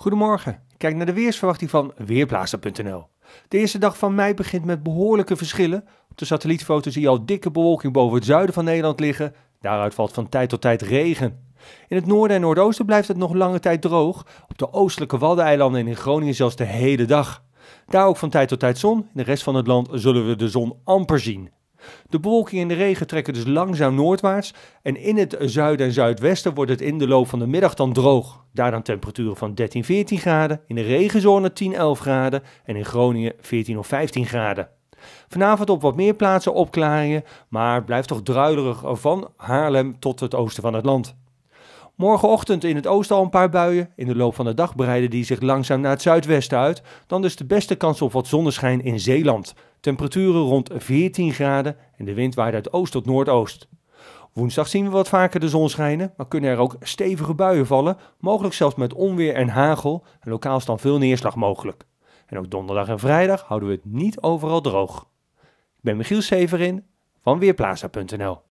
Goedemorgen. Kijk naar de weersverwachting van Weerplaatsen.nl. De eerste dag van mei begint met behoorlijke verschillen. Op de satellietfoto zie je al dikke bewolking boven het zuiden van Nederland liggen. Daaruit valt van tijd tot tijd regen. In het noorden en noordoosten blijft het nog lange tijd droog. Op de oostelijke Waddeneilanden en in Groningen zelfs de hele dag. Daar ook van tijd tot tijd zon. In de rest van het land zullen we de zon amper zien. De bewolking en de regen trekken dus langzaam noordwaarts en in het zuiden en zuidwesten wordt het in de loop van de middag dan droog. Daar dan temperaturen van 13, 14 graden, in de regenzone 10, 11 graden en in Groningen 14 of 15 graden. Vanavond op wat meer plaatsen opklaringen, maar blijft toch druilerig van Haarlem tot het oosten van het land. Morgenochtend in het oosten al een paar buien. In de loop van de dag breiden die zich langzaam naar het zuidwesten uit. Dan dus de beste kans op wat zonneschijn in Zeeland. Temperaturen rond 14 graden en de wind waait uit oost tot noordoost. Woensdag zien we wat vaker de zon schijnen, maar kunnen er ook stevige buien vallen, mogelijk zelfs met onweer en hagel en lokaal is dan veel neerslag mogelijk. En ook donderdag en vrijdag houden we het niet overal droog. Ik ben Michiel Severin van Weerplaza.nl